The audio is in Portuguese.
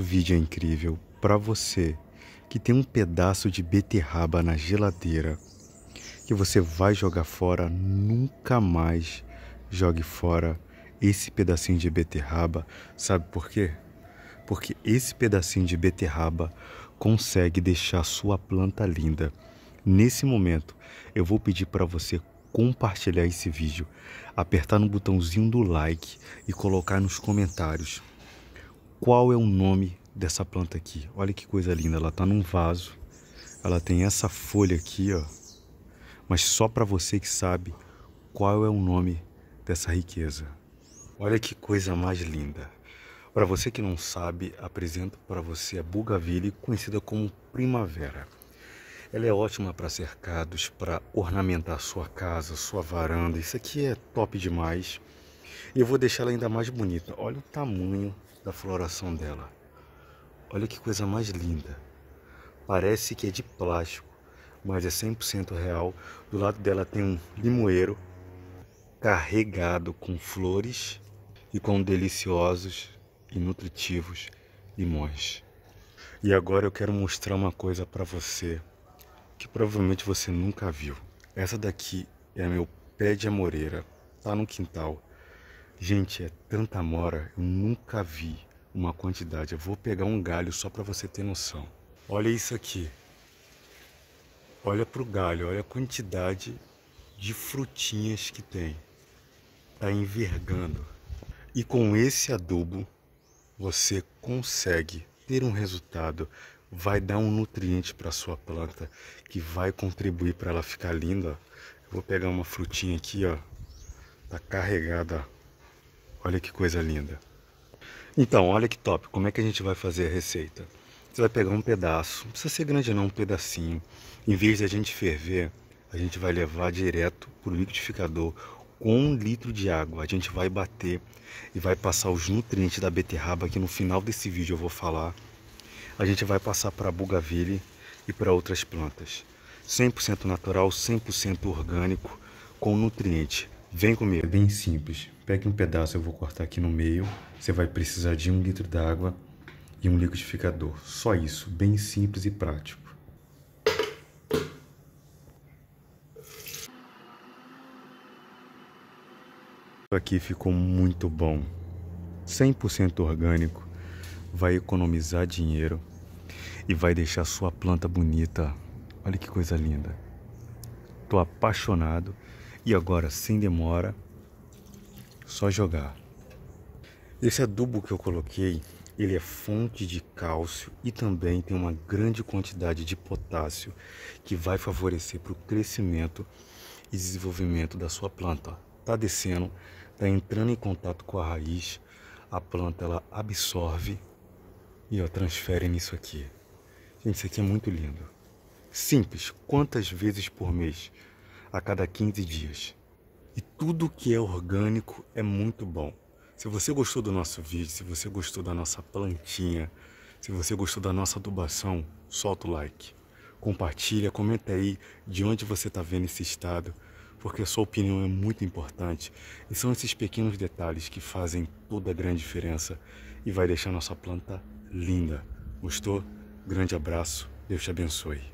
nosso vídeo é incrível para você que tem um pedaço de beterraba na geladeira que você vai jogar fora, nunca mais jogue fora esse pedacinho de beterraba. Sabe por quê? Porque esse pedacinho de beterraba consegue deixar sua planta linda. Nesse momento, eu vou pedir para você compartilhar esse vídeo, apertar no botãozinho do like e colocar nos comentários qual é o nome dessa planta aqui. Olha que coisa linda, ela está num vaso. Ela tem essa folha aqui, ó. Mas só para você que sabe qual é o nome dessa riqueza. Olha que coisa mais linda. Para você que não sabe, apresento para você a bugaville, conhecida como primavera. Ela é ótima para cercados, para ornamentar sua casa, sua varanda. Isso aqui é top demais. E eu vou deixar ela ainda mais bonita. Olha o tamanho da floração dela. Olha que coisa mais linda. Parece que é de plástico, mas é 100% real. Do lado dela tem um limoeiro carregado com flores e com deliciosos e nutritivos limões. E agora eu quero mostrar uma coisa para você que provavelmente você nunca viu. Essa daqui é meu pé de amoreira, tá no quintal Gente, é tanta mora, eu nunca vi uma quantidade. Eu vou pegar um galho só para você ter noção. Olha isso aqui. Olha pro galho, olha a quantidade de frutinhas que tem. Tá envergando. E com esse adubo, você consegue ter um resultado. Vai dar um nutriente para sua planta que vai contribuir para ela ficar linda. Eu vou pegar uma frutinha aqui, ó. Tá carregada, Olha que coisa linda. Então, olha que top. Como é que a gente vai fazer a receita? Você vai pegar um pedaço, não precisa ser grande não, um pedacinho. Em vez de a gente ferver, a gente vai levar direto para o liquidificador com um litro de água. A gente vai bater e vai passar os nutrientes da beterraba que no final desse vídeo eu vou falar. A gente vai passar para a bugaville e para outras plantas. 100% natural, 100% orgânico, com nutriente. Vem comigo. É bem simples. Pegue um pedaço, eu vou cortar aqui no meio. Você vai precisar de um litro d'água e um liquidificador. Só isso, bem simples e prático. Aqui ficou muito bom. 100% orgânico. Vai economizar dinheiro e vai deixar sua planta bonita. Olha que coisa linda. Tô apaixonado e agora, sem demora, só jogar. Esse adubo que eu coloquei, ele é fonte de cálcio e também tem uma grande quantidade de potássio que vai favorecer para o crescimento e desenvolvimento da sua planta. Tá descendo, tá entrando em contato com a raiz, a planta ela absorve e ó, transfere nisso aqui. Gente, isso aqui é muito lindo. Simples, quantas vezes por mês? a cada 15 dias. E tudo que é orgânico é muito bom. Se você gostou do nosso vídeo, se você gostou da nossa plantinha, se você gostou da nossa adubação, solta o like. Compartilha, comenta aí de onde você está vendo esse estado, porque a sua opinião é muito importante. E são esses pequenos detalhes que fazem toda a grande diferença e vai deixar nossa planta linda. Gostou? Grande abraço, Deus te abençoe.